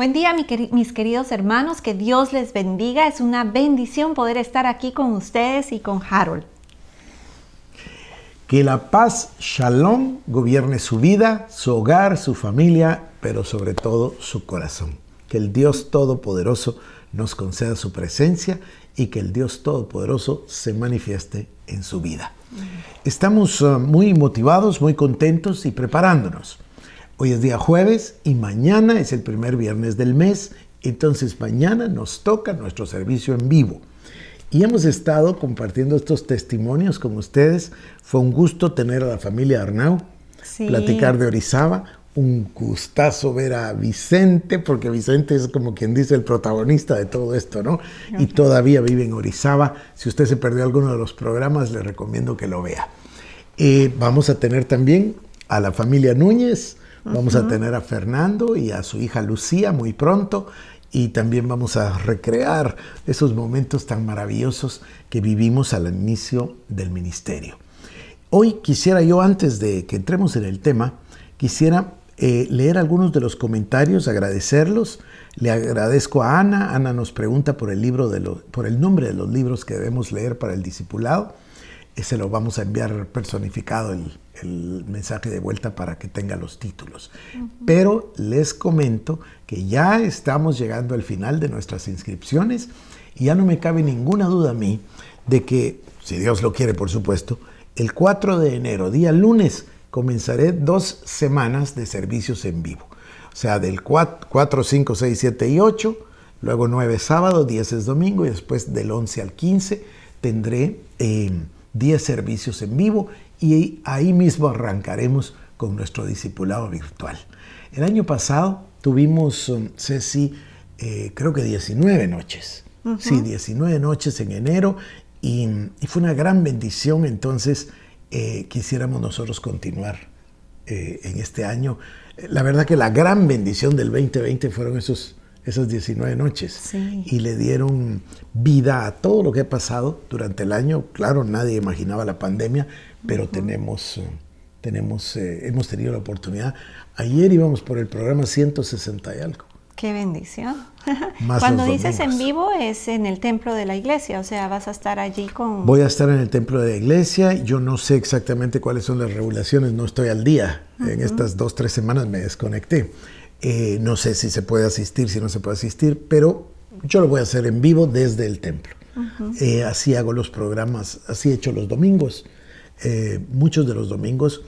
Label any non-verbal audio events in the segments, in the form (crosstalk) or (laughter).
Buen día mis queridos hermanos, que Dios les bendiga. Es una bendición poder estar aquí con ustedes y con Harold. Que la paz, shalom, gobierne su vida, su hogar, su familia, pero sobre todo su corazón. Que el Dios Todopoderoso nos conceda su presencia y que el Dios Todopoderoso se manifieste en su vida. Estamos ah, muy motivados, muy contentos y preparándonos Hoy es día jueves y mañana es el primer viernes del mes, entonces mañana nos toca nuestro servicio en vivo. Y hemos estado compartiendo estos testimonios con ustedes. Fue un gusto tener a la familia Arnau, platicar de Orizaba, un gustazo ver a Vicente, porque Vicente es como quien dice el protagonista de todo esto, ¿no? Y todavía vive en Orizaba. Si usted se perdió alguno de los programas, le recomiendo que lo vea. Eh, vamos a tener también a la familia Núñez, Vamos a tener a Fernando y a su hija Lucía muy pronto y también vamos a recrear esos momentos tan maravillosos que vivimos al inicio del ministerio. Hoy quisiera yo, antes de que entremos en el tema, quisiera eh, leer algunos de los comentarios, agradecerlos. Le agradezco a Ana. Ana nos pregunta por el, libro por el nombre de los libros que debemos leer para el discipulado se lo vamos a enviar personificado el, el mensaje de vuelta para que tenga los títulos. Pero les comento que ya estamos llegando al final de nuestras inscripciones y ya no me cabe ninguna duda a mí de que, si Dios lo quiere por supuesto, el 4 de enero, día lunes, comenzaré dos semanas de servicios en vivo. O sea, del 4, 5, 6, 7 y 8, luego 9 es sábado, 10 es domingo y después del 11 al 15 tendré... Eh, 10 servicios en vivo y ahí mismo arrancaremos con nuestro discipulado virtual. El año pasado tuvimos, um, Ceci, eh, creo que 19 noches. Sí, 19 noches en enero y, fue una gran bendición. Entonces, eh, quisiéramos nosotros continuar eh, en este año. La verdad que la gran bendición del 2020 fueron esos esas 19 noches. Y le dieron vida a todo lo que ha pasado durante el año. Claro, nadie imaginaba la pandemia, pero tenemos, eh, tenemos, eh, hemos tenido la oportunidad. Ayer íbamos por el programa 160 y algo. Qué bendición. (laughs) Cuando dices en vivo es en el templo de la iglesia, o sea, vas a estar allí con... Voy a estar en el templo de la iglesia, yo no sé exactamente cuáles son las regulaciones, no estoy al día, en estas dos, tres semanas me desconecté eh, no sé si se puede asistir, si no se puede asistir, pero yo lo voy a hacer en vivo desde el templo. Eh, así hago los programas, así he hecho los domingos. Eh, muchos de los domingos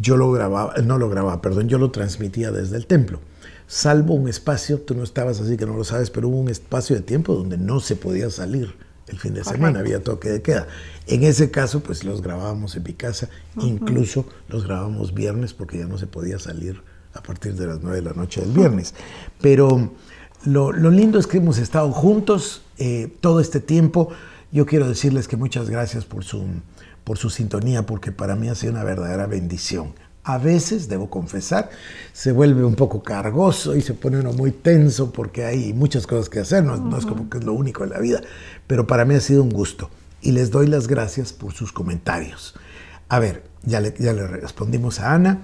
yo lo grababa, no lo grababa, perdón, yo lo transmitía desde el templo. Salvo un espacio, tú no estabas así que no lo sabes, pero hubo un espacio de tiempo donde no se podía salir el fin de semana, había toque de queda. En ese caso, pues los grabábamos en mi casa, incluso los grabábamos viernes porque ya no se podía salir a partir de las 9 de la noche del viernes. Pero lo, lindo es que hemos estado juntos eh, todo este tiempo. Yo quiero decirles que muchas gracias por su, por su sintonía, porque para mí ha sido una verdadera bendición. A veces, debo confesar, se vuelve un poco cargoso y se pone uno muy tenso porque hay muchas cosas que hacer, no, es como que es lo único en la vida, pero para mí ha sido un gusto y les doy las gracias por sus comentarios. A ver, ya le, ya le respondimos a Ana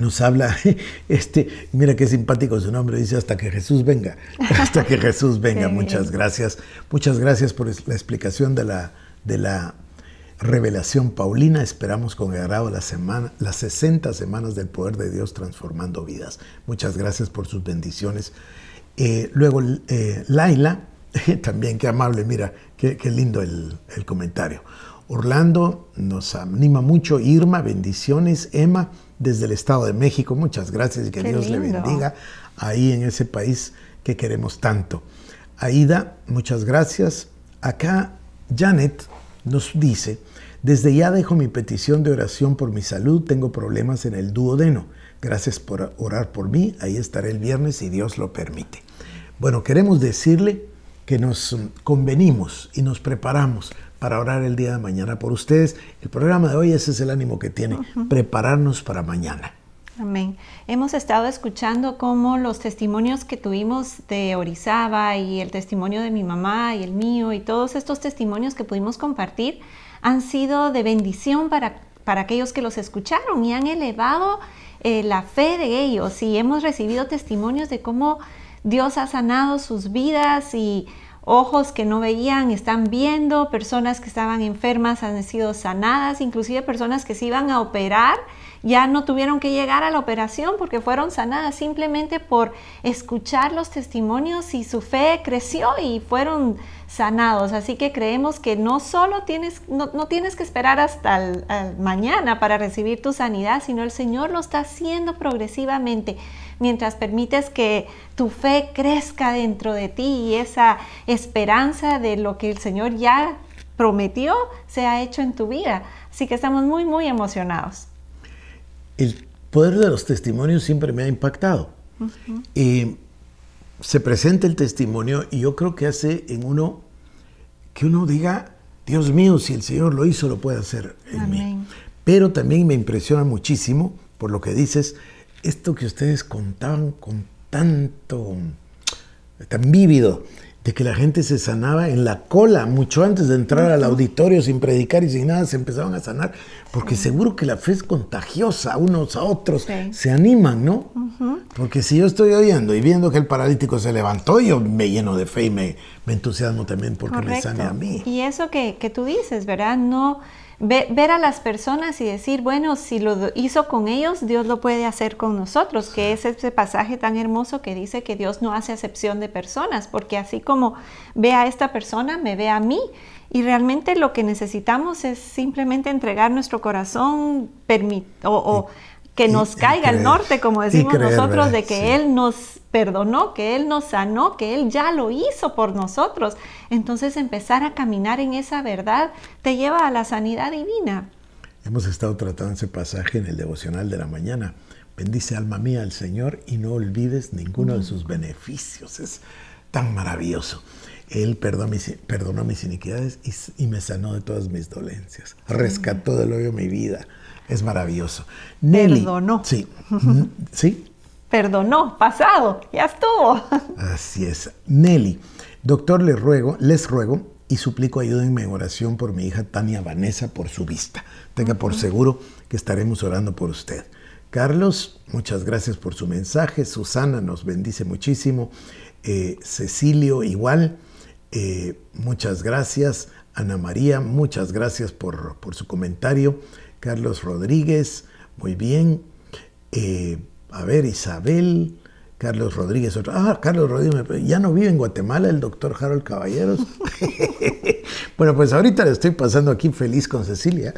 nos habla, (laughs) este, mira qué simpático su nombre, dice hasta que Jesús venga, (laughs) hasta que Jesús (laughs) venga, muchas gracias, muchas gracias por la explicación de la, de la revelación paulina, esperamos con agrado la semana, las 60 semanas del poder de Dios transformando vidas, muchas gracias por sus bendiciones. Eh, luego eh, Laila, también qué amable, mira, qué, lindo el, el comentario. Orlando nos anima mucho, Irma, bendiciones, Emma, desde el Estado de México. Muchas gracias y que Dios le bendiga ahí en ese país que queremos tanto. Aida, muchas gracias. Acá Janet nos dice, desde ya dejo mi petición de oración por mi salud, tengo problemas en el duodeno. Gracias por orar por mí, ahí estaré el viernes si Dios lo permite. Bueno, queremos decirle que nos convenimos y nos preparamos para orar el día de mañana por ustedes. El programa de hoy ese es el ánimo que tiene, prepararnos para mañana. Amén. Hemos estado escuchando cómo los testimonios que tuvimos de Orizaba y el testimonio de mi mamá y el mío y todos estos testimonios que pudimos compartir han sido de bendición para, para aquellos que los escucharon y han elevado eh, la fe de ellos y hemos recibido testimonios de cómo Dios ha sanado sus vidas y ojos que no veían están viendo, personas que estaban enfermas han sido sanadas, inclusive personas que se iban a operar ya no tuvieron que llegar a la operación porque fueron sanadas simplemente por escuchar los testimonios y su fe creció y fueron sanados. Así que creemos que no solo tienes, no, tienes que esperar hasta mañana para recibir tu sanidad, sino el Señor lo está haciendo progresivamente mientras permites que tu fe crezca dentro de ti y esa esperanza de lo que el Señor ya prometió se ha hecho en tu vida. Así que estamos muy, muy emocionados el poder de los testimonios siempre me ha impactado. Eh, se presenta el testimonio y yo creo que hace en uno que uno diga, Dios mío, si el Señor lo hizo, lo puede hacer en mí. Pero también me impresiona muchísimo, por lo que dices, esto que ustedes contaban con tanto, tan vívido, de que la gente se sanaba en la cola, mucho antes de entrar al auditorio sin predicar y sin nada, se empezaban a sanar, porque seguro que la fe es contagiosa, unos a otros se animan, ¿no? Porque si yo estoy oyendo y viendo que el paralítico se levantó, yo me lleno de fe y me, entusiasmo también porque me sane a mí. Y eso que, que tú dices, ¿verdad? No ver a las personas y decir, bueno, si lo hizo con ellos, Dios lo puede hacer con nosotros, que es ese pasaje tan hermoso que dice que Dios no hace acepción de personas, porque así como ve a esta persona, me ve a mí. Y realmente lo que necesitamos es simplemente entregar nuestro corazón permito o que nos caiga el norte, como decimos nosotros, de que Él nos perdonó, que Él nos sanó, que Él ya lo hizo por nosotros. Entonces empezar a caminar en esa verdad te lleva a la sanidad divina. Hemos estado tratando ese pasaje en el devocional de la mañana. Bendice alma mía al Señor y no olvides ninguno de sus beneficios. Es tan maravilloso. Él perdonó mis, mis iniquidades y, y, me sanó de todas mis dolencias. Rescató del hoyo mi vida es maravilloso. Nelly. Perdonó. Sí. ¿Sí? Perdonó, pasado, ya estuvo. Así es. Nelly, doctor, les ruego, les ruego y suplico ayuda en oración por mi hija Tania Vanessa por su vista. Tenga por seguro que estaremos orando por usted. Carlos, muchas gracias por su mensaje. Susana nos bendice muchísimo. Eh, Cecilio, igual. Eh, muchas gracias. Ana María, muchas gracias por, su comentario. Carlos Rodríguez, muy bien. Eh, a ver, Isabel, Carlos Rodríguez, otro. Ah, Carlos Rodríguez, ya no vive en Guatemala el doctor Harold Caballeros. (laughs) bueno, pues ahorita le estoy pasando aquí feliz con Cecilia,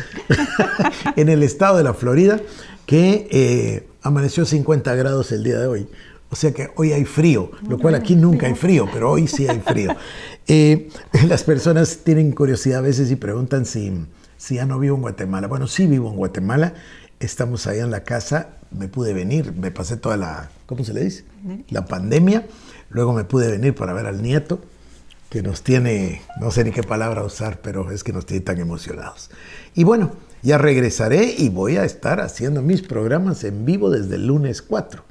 (laughs) en el estado de la Florida, que eh, amaneció 50 grados el día de hoy. O sea que hoy hay frío, lo cual aquí nunca hay frío, pero hoy sí hay frío. (laughs) Eh, (laughs) las personas tienen curiosidad a veces y preguntan si, si ya no vivo en Guatemala. Bueno, sí vivo en Guatemala, estamos allá en la casa, me pude venir, me pasé toda la, ¿cómo se le dice? La pandemia, luego me pude venir para ver al nieto, que nos tiene, no sé ni qué palabra usar, pero es que nos tiene tan emocionados. Y bueno, ya regresaré y voy a estar haciendo mis programas en vivo desde el lunes 4.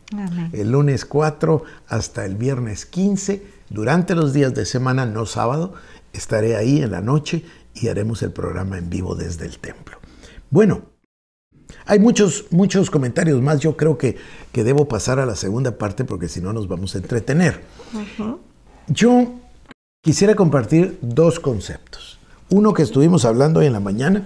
El lunes 4 hasta el viernes 15, durante los días de semana, no sábado, estaré ahí en la noche y haremos el programa en vivo desde el templo. Bueno, hay muchos, muchos comentarios más. Yo creo que, que debo pasar a la segunda parte porque si no nos vamos a entretener. Yo quisiera compartir dos conceptos. Uno que estuvimos hablando hoy en la mañana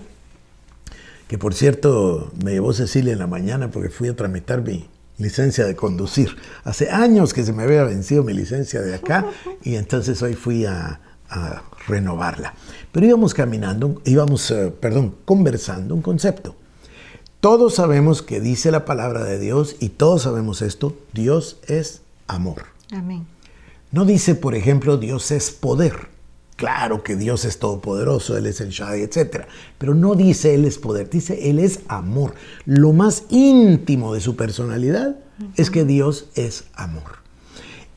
que por cierto me llevó Cecilia en la mañana porque fui a tramitar mi licencia de conducir. Hace años que se me había vencido mi licencia de acá (laughs) y entonces hoy fui a, renovarla. Pero íbamos caminando, íbamos, eh, perdón, conversando un concepto. Todos sabemos que dice la palabra de Dios y todos sabemos esto, Dios es amor. No dice, por ejemplo, Dios es poder. Claro que Dios es todopoderoso, Él es el Shadi, etc. Pero no dice Él es poder, dice Él es amor. Lo más íntimo de su personalidad es que Dios es amor.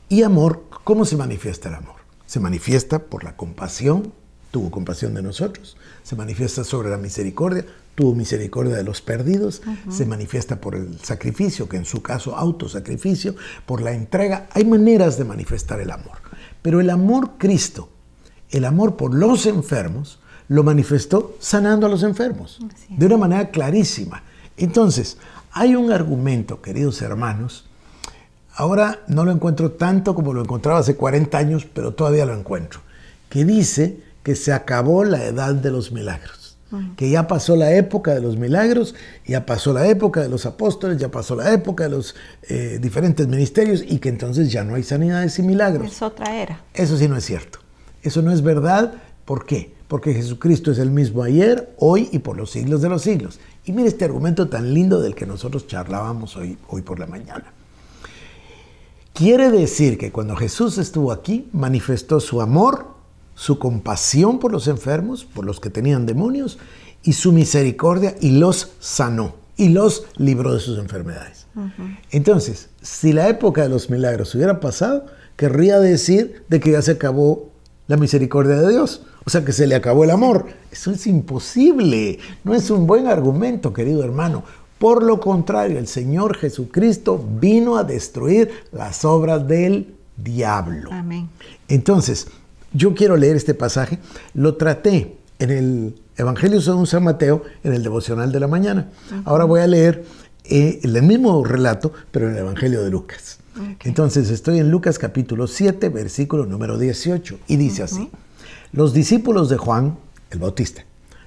Y amor, ¿cómo se manifiesta el amor? Se manifiesta por la compasión, tuvo compasión de nosotros, se manifiesta sobre la misericordia, tuvo misericordia de los perdidos, se manifiesta por el sacrificio, que en su caso autosacrificio, por la entrega. Hay maneras de manifestar el amor. Pero el amor Cristo, el amor por los enfermos lo manifestó sanando a los enfermos, de una manera clarísima. Entonces, hay un argumento, queridos hermanos, ahora no lo encuentro tanto como lo encontraba hace 40 años, pero todavía lo encuentro, que dice que se acabó la edad de los milagros, que ya pasó la época de los milagros, ya pasó la época de los apóstoles, ya pasó la época de los eh, diferentes ministerios y que entonces ya no hay sanidades y milagros. Es otra era. Eso sí no es cierto. Eso no es verdad. ¿Por qué? Porque Jesucristo es el mismo ayer, hoy y por los siglos de los siglos. Y mire este argumento tan lindo del que nosotros charlábamos hoy, hoy por la mañana. Quiere decir que cuando Jesús estuvo aquí, manifestó su amor, su compasión por los enfermos, por los que tenían demonios, y su misericordia y los sanó y los libró de sus enfermedades. Entonces, si la época de los milagros hubiera pasado, querría decir de que ya se acabó la misericordia de Dios. O sea que se le acabó el amor. Eso es imposible. No es un buen argumento, querido hermano. Por lo contrario, el Señor Jesucristo vino a destruir las obras del diablo. Amén. Entonces, yo quiero leer este pasaje. Lo traté en el Evangelio según San Mateo, en el devocional de la mañana. Ahora voy a leer eh, el mismo relato, pero en el Evangelio de Lucas. Entonces estoy en Lucas capítulo 7, versículo número 18, y dice así, los discípulos de Juan, el Bautista,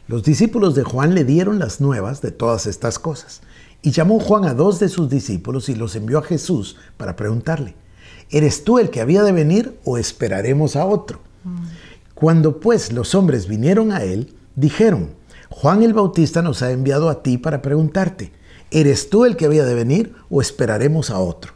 los discípulos de Juan le dieron las nuevas de todas estas cosas, y llamó Juan a dos de sus discípulos y los envió a Jesús para preguntarle, ¿eres tú el que había de venir o esperaremos a otro? Mm. Cuando pues los hombres vinieron a él, dijeron, Juan el Bautista nos ha enviado a ti para preguntarte, ¿eres tú el que había de venir o esperaremos a otro?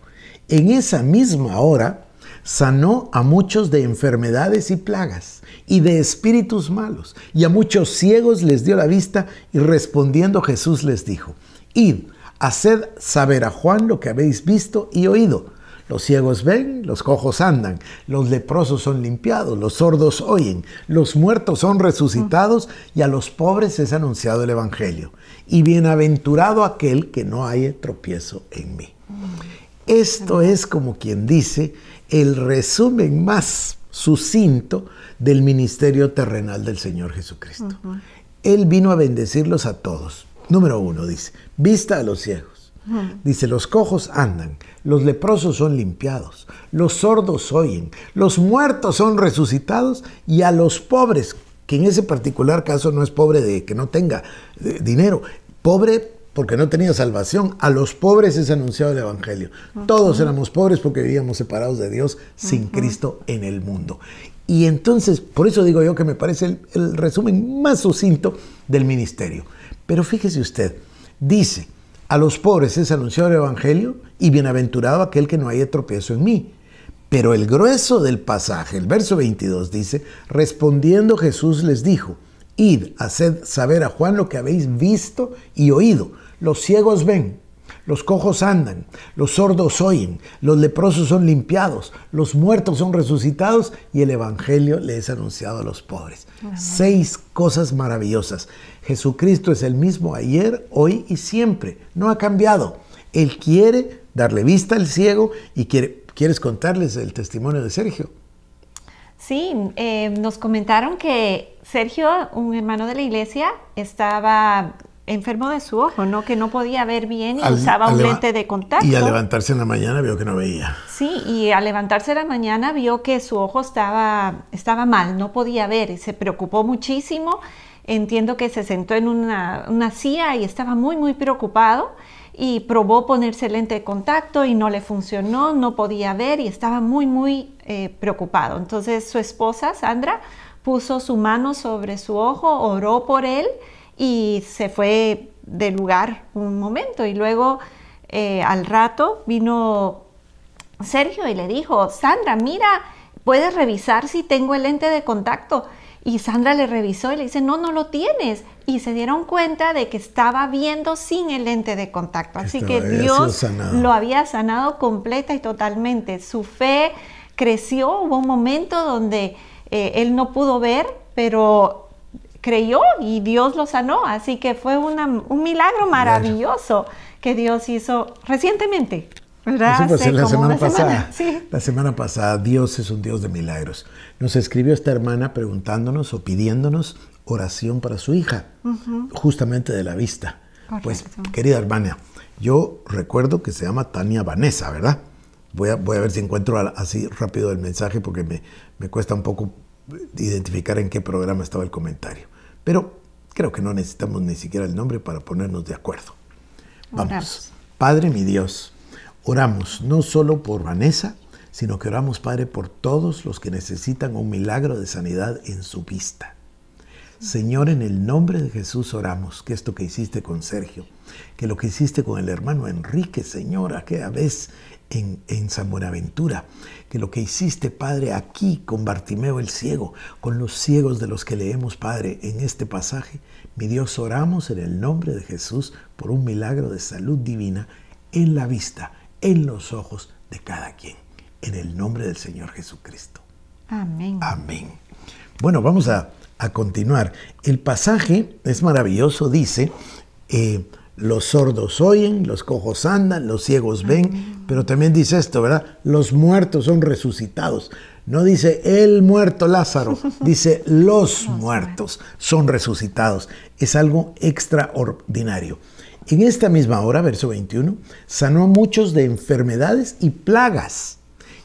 En esa misma hora sanó a muchos de enfermedades y plagas y de espíritus malos, y a muchos ciegos les dio la vista, y respondiendo Jesús les dijo, Id, haced saber a Juan lo que habéis visto y oído. Los ciegos ven, los cojos andan, los leprosos son limpiados, los sordos oyen, los muertos son resucitados y a los pobres es anunciado el Evangelio. Y bienaventurado aquel que no haya tropiezo en mí. Esto es, como quien dice, el resumen más sucinto del ministerio terrenal del Señor Jesucristo. Él vino a bendecirlos a todos. Número uno, dice, vista a los ciegos. Dice, los cojos andan, los leprosos son limpiados, los sordos oyen, los muertos son resucitados y a los pobres, que en ese particular caso no es pobre de que no tenga eh, dinero, pobre porque no tenía salvación. A los pobres es anunciado el Evangelio. Todos éramos pobres porque vivíamos separados de Dios sin Cristo en el mundo. Y entonces, por eso digo yo que me parece el, resumen más sucinto del ministerio. Pero fíjese usted, dice, a los pobres es anunciado el Evangelio y bienaventurado aquel que no haya tropiezo en mí. Pero el grueso del pasaje, el verso 22 dice, respondiendo Jesús les dijo, Id, haced saber a Juan lo que habéis visto y oído. Los ciegos ven, los cojos andan, los sordos oyen, los leprosos son limpiados, los muertos son resucitados y el Evangelio le es anunciado a los pobres. Seis cosas maravillosas. Jesucristo es el mismo ayer, hoy y siempre. No ha cambiado. Él quiere darle vista al ciego y quiere... ¿Quieres contarles el testimonio de Sergio? Sí, eh, nos comentaron que Sergio, un hermano de la iglesia, estaba enfermo de su ojo, ¿no? Que no podía ver bien y usaba un lente de contacto. Y al levantarse en la mañana vio que no veía. Sí, y al levantarse en la mañana vio que su ojo estaba, estaba mal, no podía ver, y se preocupó muchísimo. Entiendo que se sentó en una, una silla y estaba muy, muy preocupado y probó ponerse el lente de contacto y no le funcionó, no podía ver y estaba muy, muy eh, preocupado. Entonces su esposa, Sandra, puso su mano sobre su ojo, oró por él y se fue del lugar un momento y luego eh, al rato vino Sergio y le dijo, Sandra, mira, puedes revisar si tengo el lente de contacto. Y Sandra le revisó y le dice, no, no lo tienes. Y se dieron cuenta de que estaba viendo sin el lente de contacto. Así que Dios lo había sanado completa y totalmente. Su fe creció, hubo un momento donde eh, él no pudo ver, pero creyó y Dios lo sanó. Así que fue un milagro maravilloso que Dios hizo recientemente. ¿verdad? la semana pasada. La semana pasada, Dios es un Dios de milagros. Nos escribió esta hermana preguntándonos o pidiéndonos oración para su hija, justamente de la vista. Pues, querida hermana, yo recuerdo que se llama Tania Vanessa, ¿verdad? Voy a, voy a ver si encuentro así rápido el mensaje porque me, me cuesta un poco identificar en qué programa estaba el comentario. Pero creo que no necesitamos ni siquiera el nombre para ponernos de acuerdo. Vamos. Padre mi Dios, oramos no solo por Vanessa, sino que oramos, Padre, por todos los que necesitan un milagro de sanidad en su vista. Señor, en el nombre de Jesús oramos, que esto que hiciste con Sergio, que lo que hiciste con el hermano Enrique, Señor, aquella vez en, en San Buenaventura, que lo que hiciste, Padre, aquí con Bartimeo el ciego, con los ciegos de los que leemos, Padre, en este pasaje, mi Dios, oramos en el nombre de Jesús por un milagro de salud divina en la vista, en los ojos de cada quien, en el nombre del Señor Jesucristo. Amén. Amén. Bueno, vamos a a continuar. El pasaje es maravilloso, dice, eh, los sordos oyen, los cojos andan, los ciegos ven, pero también dice esto, ¿verdad? Los muertos son resucitados. No dice el muerto Lázaro, (laughs) dice los muertos son resucitados. Es algo extraordinario. En esta misma hora, verso 21, sanó muchos de enfermedades y plagas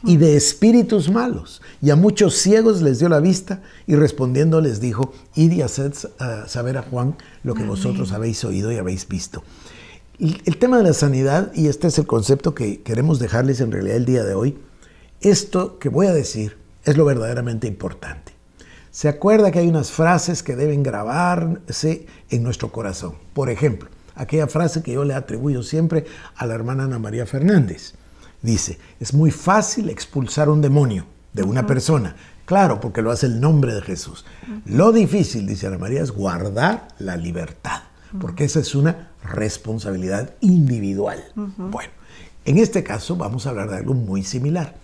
y de espíritus malos. Y a muchos ciegos les dio la vista y respondiendo les dijo, id y haced eh, saber a Juan lo que vosotros habéis oído y habéis visto. el tema de la sanidad, y este es el concepto que queremos dejarles en realidad el día de hoy, esto que voy a decir es lo verdaderamente importante. Se acuerda que hay unas frases que deben grabarse en nuestro corazón. Por ejemplo, aquella frase que yo le atribuyo siempre a la hermana Ana María Fernández. Dice, es muy fácil expulsar un demonio de una persona. Claro, porque lo hace el nombre de Jesús. Lo difícil, dice Ana María, es guardar la libertad, porque esa es una responsabilidad individual. Bueno, en este caso vamos a hablar de algo muy similar.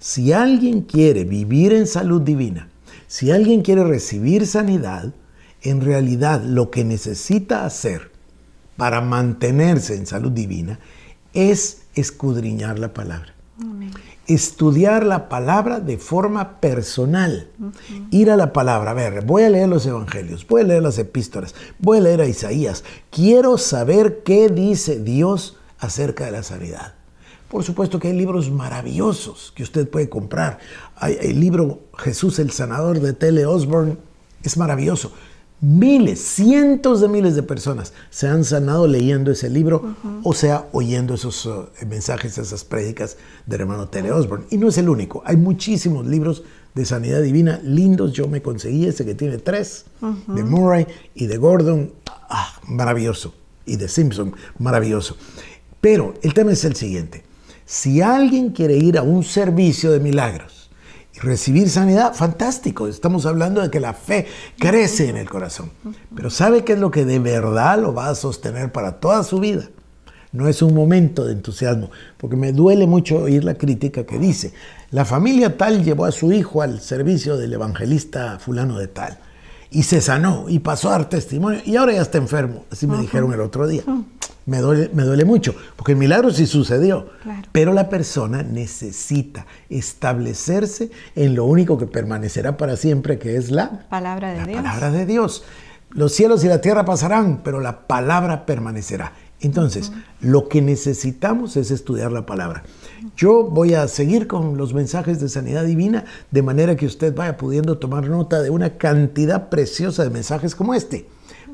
Si alguien quiere vivir en salud divina, si alguien quiere recibir sanidad, en realidad lo que necesita hacer para mantenerse en salud divina es escudriñar la palabra. Estudiar la palabra de forma personal. Ir a la palabra. A ver, voy a leer los evangelios, voy a leer las epístolas, voy a leer a Isaías. Quiero saber qué dice Dios acerca de la sanidad. Por supuesto que hay libros maravillosos que usted puede comprar. el libro Jesús el Sanador de Tele Osborne es maravilloso miles, cientos de miles de personas se han sanado leyendo ese libro, o sea, oyendo esos eh, mensajes, esas prédicas del hermano Tele Osborne. Y no es el único, hay muchísimos libros de sanidad divina lindos. Yo me conseguí ese que tiene tres, de Murray y de Gordon, ah, maravilloso, y de Simpson, maravilloso. Pero el tema es el siguiente, si alguien quiere ir a un servicio de milagros, recibir sanidad, fantástico. Estamos hablando de que la fe crece en el corazón. Pero ¿sabe qué es lo que de verdad lo va a sostener para toda su vida? No es un momento de entusiasmo, porque me duele mucho oír la crítica que dice, la familia tal llevó a su hijo al servicio del evangelista fulano de tal y se sanó y pasó a dar testimonio y ahora ya está enfermo. Así me dijeron el otro día. Me duele, mucho, porque el milagro sí sucedió. Pero la persona necesita establecerse en lo único que permanecerá para siempre, que es la palabra de Palabra de Dios. Los cielos y la tierra pasarán, pero la palabra permanecerá. Entonces, lo que necesitamos es estudiar la palabra. Yo voy a seguir con los mensajes de sanidad divina, de manera que usted vaya pudiendo tomar nota de una cantidad preciosa de mensajes como este,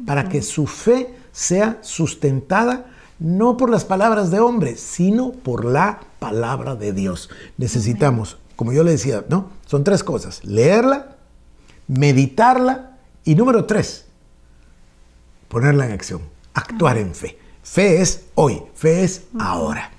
para que su fe sea sustentada no por las palabras de hombres, sino por la palabra de Dios. Necesitamos, como yo le decía, ¿no? Son tres cosas, leerla, meditarla y número tres, ponerla en acción, actuar en fe. Fe es hoy, fe es ahora.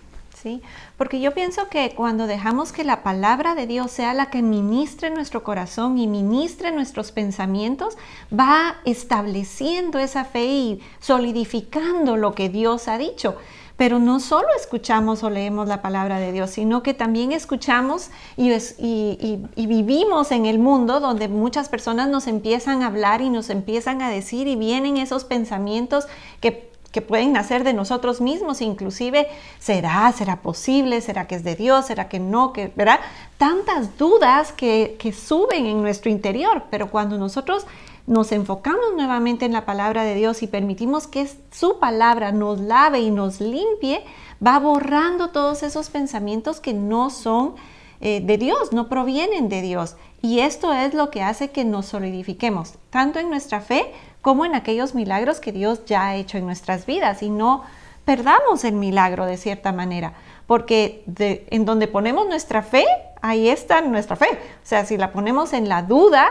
Sí, porque yo pienso que cuando dejamos que la palabra de Dios sea la que ministre nuestro corazón y ministre nuestros pensamientos, va estableciendo esa fe y solidificando lo que Dios ha dicho. Pero no solo escuchamos o leemos la palabra de Dios, sino que también escuchamos y vivimos en el mundo donde muchas personas nos empiezan a hablar y nos empiezan a decir y vienen esos pensamientos que que pueden nacer de nosotros mismos, inclusive, ¿será? ¿Será posible? ¿Será que es de Dios? ¿Será que no? Que, ¿Verdad? Tantas dudas que, que suben en nuestro interior, pero cuando nosotros nos enfocamos nuevamente en la palabra de Dios y permitimos que su palabra nos lave y nos limpie, va borrando todos esos pensamientos que no son eh, de Dios, no provienen de Dios. Y esto es lo que hace que nos solidifiquemos, tanto en nuestra fe como en aquellos milagros que Dios ya ha hecho en nuestras vidas y no perdamos el milagro de cierta manera, porque en donde ponemos nuestra fe, ahí está nuestra fe. O sea, si la ponemos en la duda,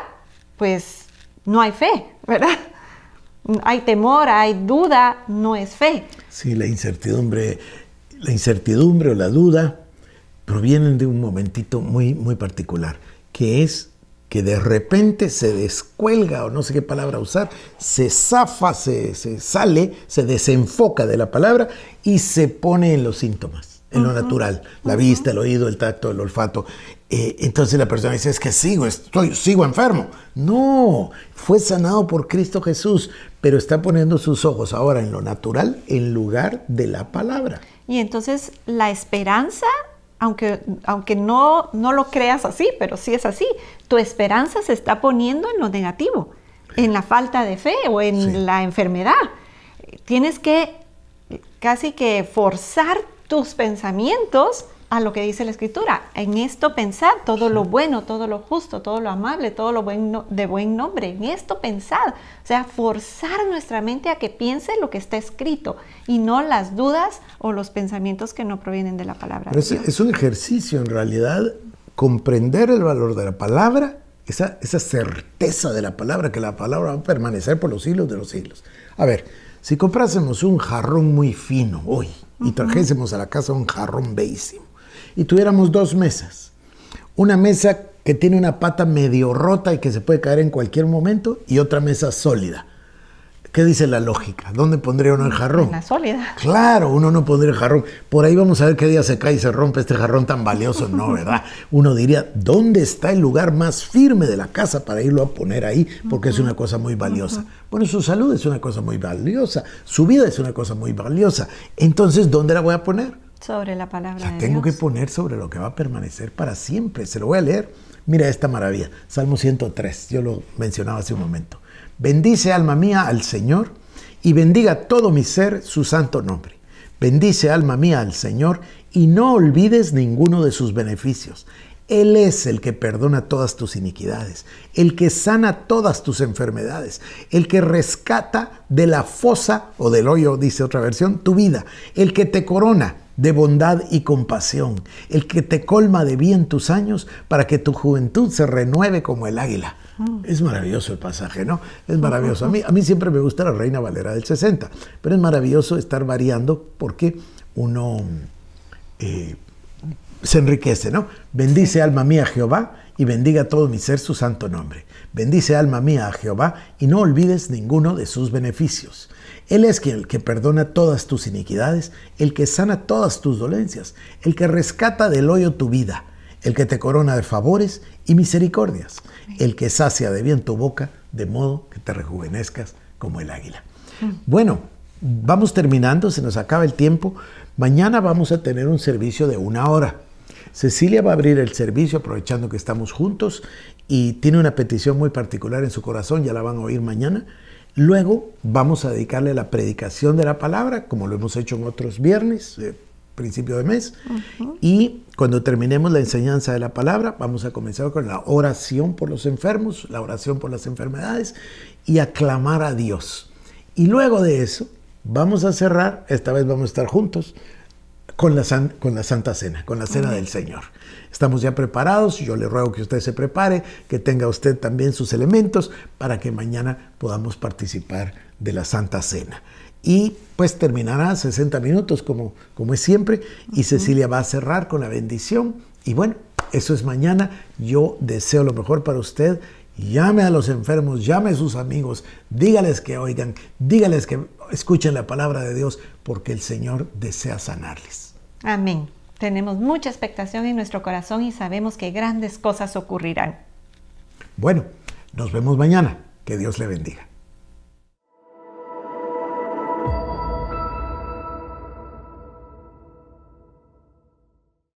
pues no hay fe, ¿verdad? Hay temor, hay duda, no es fe. Sí, la incertidumbre, la incertidumbre o la duda provienen de un momentito muy, muy particular, que es que de repente se descuelga, o no sé qué palabra usar, se zafa, se, se sale, se desenfoca de la palabra y se pone en los síntomas, en lo natural, la vista, el oído, el tacto, el olfato. Eh, entonces la persona dice, es que sigo, estoy, sigo enfermo. No, fue sanado por Cristo Jesús, pero está poniendo sus ojos ahora en lo natural en lugar de la palabra. Y entonces la esperanza aunque, aunque no, lo creas así, pero sí es así, tu esperanza se está poniendo en lo negativo, en la falta de fe o en la enfermedad. Tienes que casi que forzar tus pensamientos a lo que dice la escritura. En esto pensad todo lo bueno, todo lo justo, todo lo amable, todo lo de buen nombre. En esto pensad. O sea, forzar nuestra mente a que piense lo que está escrito y no las dudas o los pensamientos que no provienen de la palabra. Es, un ejercicio en realidad comprender el valor de la palabra. Esa, esa certeza de la palabra, que la palabra va a permanecer por los siglos de los siglos. A ver, si comprásemos un jarrón muy fino hoy y trajésemos a la casa un jarrón bellísimo, y tuviéramos dos mesas. Una mesa que tiene una pata medio rota y que se puede caer en cualquier momento y otra mesa sólida. ¿Qué dice la lógica? ¿Dónde pondría uno el jarrón? En la sólida. Claro, uno no pondría el jarrón. Por ahí vamos a ver qué día se cae y se rompe este jarrón tan valioso, ¿no? ¿Verdad? Uno diría, ¿dónde está el lugar más firme de la casa para irlo a poner ahí? Porque es una cosa muy valiosa. Bueno, su salud es una cosa muy valiosa, su vida es una cosa muy valiosa. Entonces, ¿dónde la voy a poner? Sobre la palabra la tengo que poner sobre lo que va a permanecer para siempre. Se lo voy a leer. Mira esta maravilla. Salmo 103. Yo lo mencionaba hace un momento. Bendice alma mía al Señor y bendiga todo mi ser su santo nombre. Bendice alma mía al Señor y no olvides ninguno de sus beneficios. Él es el que perdona todas tus iniquidades, el que sana todas tus enfermedades, el que rescata de la fosa o del hoyo, dice otra versión, tu vida, el que te corona de bondad y compasión, el que te colma de bien tus años para que tu juventud se renueve como el águila. Mm. Es maravilloso el pasaje, ¿no? Es maravilloso. A mí, siempre me gusta la Reina Valera del 60, pero es maravilloso estar variando porque uno eh, se enriquece, ¿no? Bendice alma mía Jehová y bendiga todo mi ser su santo nombre. Bendice alma mía a Jehová y no olvides ninguno de sus beneficios. Él es el que perdona todas tus iniquidades, el que sana todas tus dolencias, el que rescata del hoyo tu vida, el que te corona de favores y misericordias, el que sacia de bien tu boca, de modo que te rejuvenezcas como el águila. Mm. Bueno, vamos terminando, se nos acaba el tiempo. Mañana vamos a tener un servicio de una hora. Cecilia va a abrir el servicio aprovechando que estamos juntos y tiene una petición muy particular en su corazón, ya la van a oír mañana Luego vamos a dedicarle la predicación de la palabra, como lo hemos hecho en otros viernes, de principio de mes. Y cuando terminemos la enseñanza de la palabra, vamos a comenzar con la oración por los enfermos, la oración por las enfermedades y aclamar a Dios. Y luego de eso, vamos a cerrar, esta vez vamos a estar juntos, con la, con la Santa Cena, con la Cena del Señor. Estamos ya preparados, yo le ruego que usted se prepare, que tenga usted también sus elementos para que mañana podamos participar de la Santa Cena. Y pues terminará 60 minutos como, como es siempre y Cecilia va a cerrar con la bendición. Y bueno, eso es mañana. Yo deseo lo mejor para usted. Llame a los enfermos, llame a sus amigos, dígales que oigan, dígales que escuchen la palabra de Dios porque el Señor desea sanarles. Amén. Tenemos mucha expectación en nuestro corazón y sabemos que grandes cosas ocurrirán. Bueno, nos vemos mañana. Que Dios le bendiga.